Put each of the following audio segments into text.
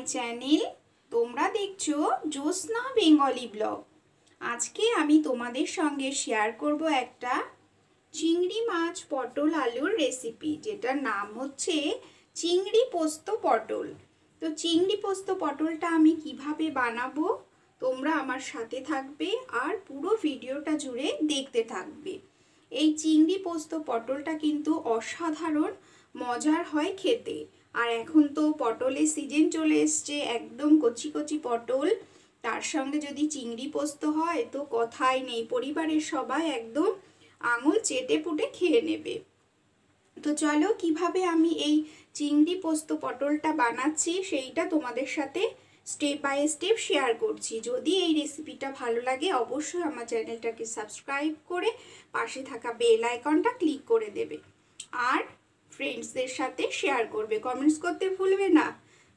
my channel তোমরা দেখছো জ্যোৎস্না Bengali blog আজকে আমি তোমাদের সঙ্গে শেয়ার করব একটা চিংড়ি মাছ পটল আলুর রেসিপি যেটার নাম হচ্ছে চিংড়ি পোস্ত পটল তো চিংড়ি পোস্ত পটলটা আমি কিভাবে বানাবো তোমরা আমার সাথে থাকবে আর পুরো ভিডিওটা জুড়ে দেখতে থাকবে এই চিংড়ি পোস্ত পটলটা কিন্তু অসাধারণ মজার হয় খেতে আর এখন তো পটলের সিজন চলে এসছে একদম কচি কচি পটল তার সঙ্গে যদি চিংড়ি পোস্ত হয় তো কথাই নেই পরিবারের সবাই একদম আঙুল চেটে পুটে খেয়ে নেবে তো চলো কিভাবে আমি এই চিংড়ি পোস্ত পটলটা বানাচ্ছি সেইটা তোমাদের সাথে স্টেপ বাই স্টেপ শেয়ার করছি যদি এই রেসিপিটা ভালো লাগে অবশ্যই আমার চ্যানেলটাকে সাবস্ক্রাইব করে পাশে থাকা বেল আইকনটা ক্লিক করে দেবে আর ফ্রেন্ডসদের সাথে শেয়ার করবে কমেন্টস করতে ভুলবে না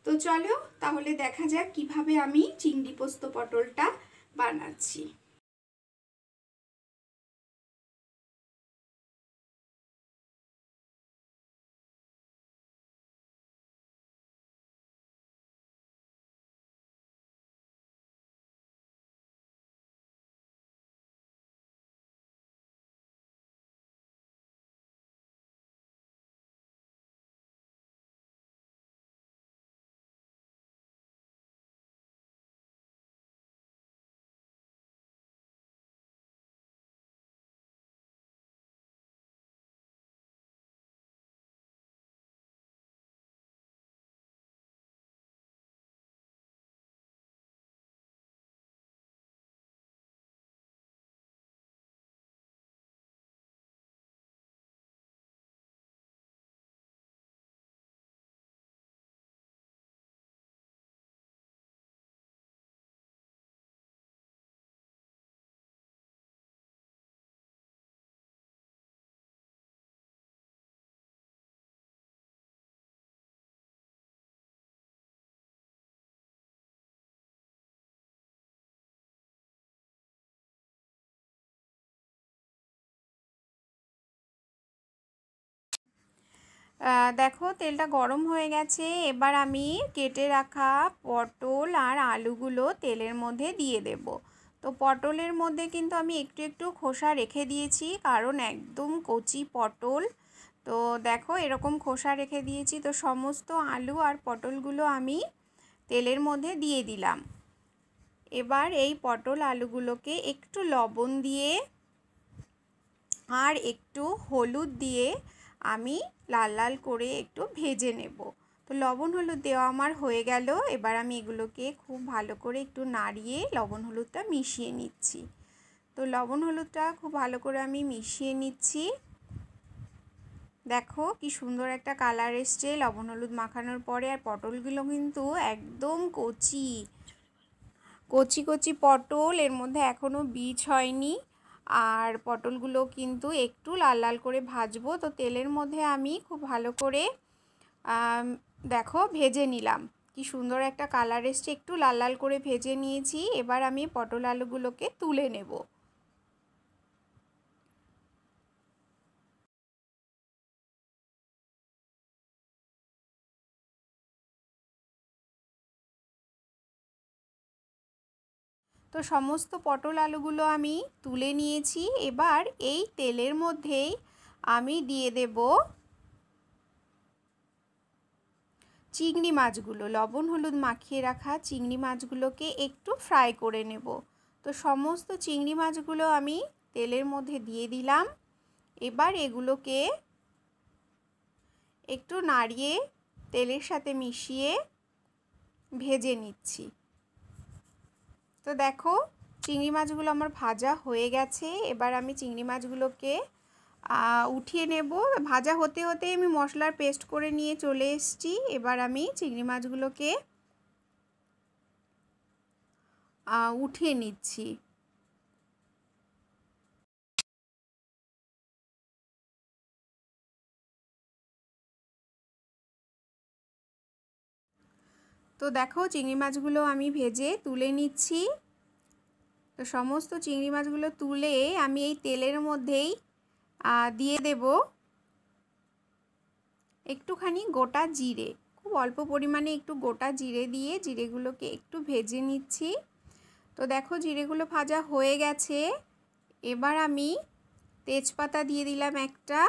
তো চলো তাহলে দেখা যাক কিভাবে আমি চিংড়ি পোস্ত পটলটা বানাচ্ছি দেখো তেলটা গরম হয়ে গেছে এবার আমি কেটে রাখা পটল আর আলুগুলো তেলের মধ্যে দিয়ে দেব তো পটলের মধ্যে কিন্তু আমি একটু একটু খোসা রেখে দিয়েছি কারণ একদম কচি পটল তো দেখো এরকম খোসা রেখে দিয়েছি তো সমস্ত আলু আর পটলগুলো আমি তেলের মধ্যে দিয়ে দিলাম এবার এই পটল আলুগুলোকে একটু লবণ দিয়ে আর একটু হলুদ দিয়ে আমি লাল লাল করে একটু ভেজে নেব তো লবণ হলুদ দেওয়া আমার হয়ে গেল এবার আমি এগুলোকে খুব ভালো করে একটু নাড়িয়ে লবণ হলুদটা মিশিয়ে নিচ্ছি তো লবণ হলুদটা খুব ভালো করে আমি মিশিয়ে নিচ্ছি দেখো কি সুন্দর একটা কালার এসছে লবণ হলুদ মাখানোর পরে আর পটলগুলো কিন্তু একদম কচি কচি কচি পটল এর মধ্যে এখনও বীজ হয়নি আর পটলগুলো কিন্তু একটু লাল লাল করে ভাজবো তো তেলের মধ্যে আমি খুব ভালো করে দেখো ভেজে নিলাম কি সুন্দর একটা কালার এসছে একটু লাল লাল করে ভেজে নিয়েছি এবার আমি পটল আলুগুলোকে তুলে নেবো তো সমস্ত পটল আলুগুলো আমি তুলে নিয়েছি এবার এই তেলের মধ্যেই আমি দিয়ে দেব চিংড়ি মাছগুলো লবণ হলুদ মাখিয়ে রাখা চিংড়ি মাছগুলোকে একটু ফ্রাই করে নেব তো সমস্ত চিংড়ি মাছগুলো আমি তেলের মধ্যে দিয়ে দিলাম এবার এগুলোকে একটু নাড়িয়ে তেলের সাথে মিশিয়ে ভেজে নিচ্ছি তো দেখো চিংড়ি মাছগুলো আমার ভাজা হয়ে গেছে এবার আমি চিংড়ি মাছগুলোকে উঠিয়ে নেব ভাজা হতে হতে আমি মশলার পেস্ট করে নিয়ে চলে এসছি এবার আমি চিংড়ি মাছগুলোকে উঠিয়ে নিচ্ছি তো দেখো চিংড়ি মাছগুলো আমি ভেজে তুলে নিচ্ছি তো সমস্ত চিংড়ি মাছগুলো তুলে আমি এই তেলের মধ্যেই দিয়ে দেব একটুখানি গোটা জিরে খুব অল্প পরিমাণে একটু গোটা জিরে দিয়ে জিরেগুলোকে একটু ভেজে নিচ্ছি তো দেখো জিরেগুলো ভাজা হয়ে গেছে এবার আমি তেজপাতা দিয়ে দিলাম একটা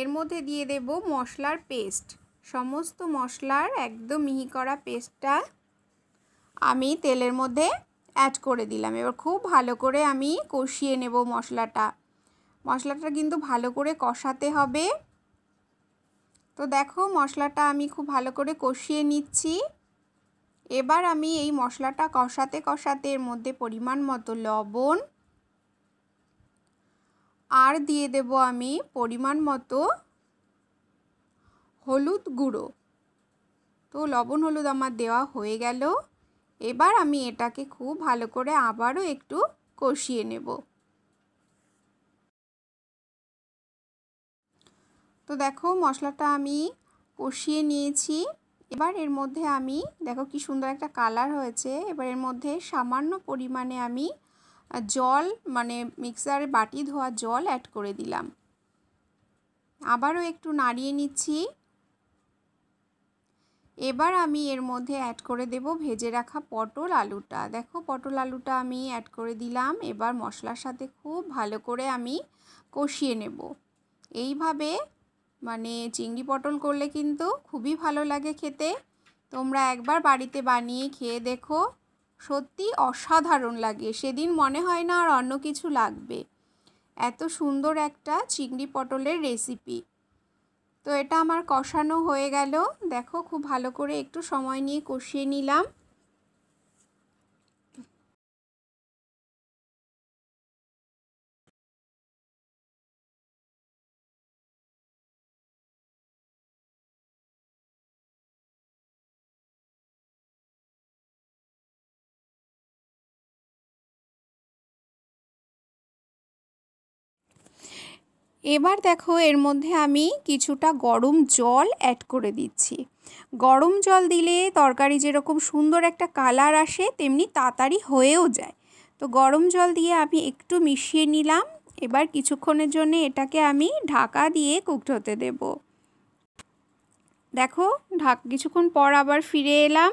এর মধ্যে দিয়ে দেব মশলার পেস্ট সমস্ত মশলার একদম মিহি করা পেস্টটা আমি তেলের মধ্যে অ্যাড করে দিলাম এবার খুব ভালো করে আমি কষিয়ে নেব মশলাটা মশলাটা কিন্তু ভালো করে কষাতে হবে তো দেখো মশলাটা আমি খুব ভালো করে কষিয়ে নিচ্ছি এবার আমি এই মশলাটা কষাতে কষাতে এর মধ্যে পরিমাণ মতো লবণ আর দিয়ে দেব আমি পরিমাণ মতো হলুদ গুঁড়ো তো লবণ হলুদ আমার দেওয়া হয়ে গেল এবার আমি এটাকে খুব ভালো করে আবারও একটু কষিয়ে নেব তো দেখো মশলাটা আমি কষিয়ে নিয়েছি এবার এর মধ্যে আমি দেখো কি সুন্দর একটা কালার হয়েছে এবার এর মধ্যে সামান্য পরিমাণে আমি জল মানে মিক্সারে বাটি ধোয়া জল অ্যাড করে দিলাম আবারও একটু নাড়িয়ে নিচ্ছি এবার আমি এর মধ্যে অ্যাড করে দেব ভেজে রাখা পটল আলুটা দেখো পটল আলুটা আমি অ্যাড করে দিলাম এবার মশলার সাথে খুব ভালো করে আমি কষিয়ে নেব এইভাবে মানে চিংড়ি পটল করলে কিন্তু খুবই ভালো লাগে খেতে তোমরা একবার বাড়িতে বানিয়ে খেয়ে দেখো সত্যি অসাধারণ লাগে সেদিন মনে হয় না আর অন্য কিছু লাগবে এত সুন্দর একটা চিংড়ি পটলের রেসিপি তো এটা আমার কষানো হয়ে গেল দেখো খুব ভালো করে একটু সময় নিয়ে কষিয়ে নিলাম এবার দেখো এর মধ্যে আমি কিছুটা গরম জল অ্যাড করে দিচ্ছি গরম জল দিলে তরকারি যেরকম সুন্দর একটা কালার আসে তেমনি তাড়াতাড়ি হয়েও যায় তো গরম জল দিয়ে আমি একটু মিশিয়ে নিলাম এবার কিছুক্ষণের জন্য এটাকে আমি ঢাকা দিয়ে কুকড হতে দেব দেখো ঢাক কিছুক্ষণ পর আবার ফিরে এলাম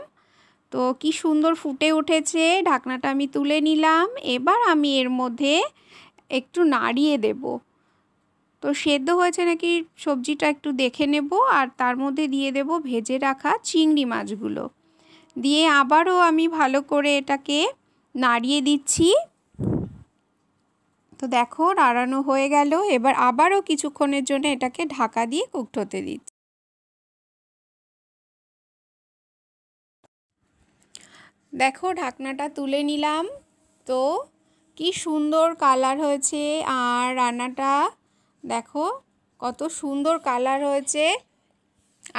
তো কি সুন্দর ফুটে উঠেছে ঢাকনাটা আমি তুলে নিলাম এবার আমি এর মধ্যে একটু নাড়িয়ে দেবো তো সেদ্ধ হয়েছে নাকি সবজিটা একটু দেখে নেব আর তার মধ্যে দিয়ে দেব ভেজে রাখা চিংড়ি মাছগুলো দিয়ে আবারও আমি ভালো করে এটাকে নাড়িয়ে দিচ্ছি তো দেখো নাড়ানো হয়ে গেল এবার আবারও কিছুক্ষণের জন্য এটাকে ঢাকা দিয়ে কুকড হতে দিচ্ছি দেখো ঢাকনাটা তুলে নিলাম তো কি সুন্দর কালার হয়েছে আর রান্নাটা দেখো কত সুন্দর কালার হয়েছে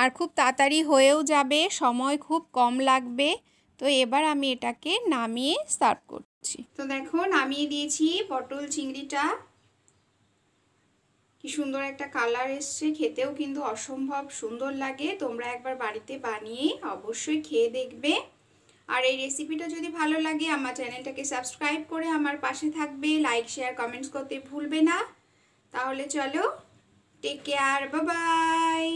আর খুব তাড়াতাড়ি হয়েও যাবে সময় খুব কম লাগবে তো এবার আমি এটাকে নামিয়ে সার্ভ করছি তো দেখো নামিয়ে দিয়েছি পটল চিংড়িটা কি সুন্দর একটা কালার এসছে খেতেও কিন্তু অসম্ভব সুন্দর লাগে তোমরা একবার বাড়িতে বানিয়ে অবশ্যই খেয়ে দেখবে আর এই রেসিপিটা যদি ভালো লাগে আমার চ্যানেলটাকে সাবস্ক্রাইব করে আমার পাশে থাকবে লাইক শেয়ার কমেন্টস করতে ভুলবে না তাহলে চলো টেক কেয়ার বাবাই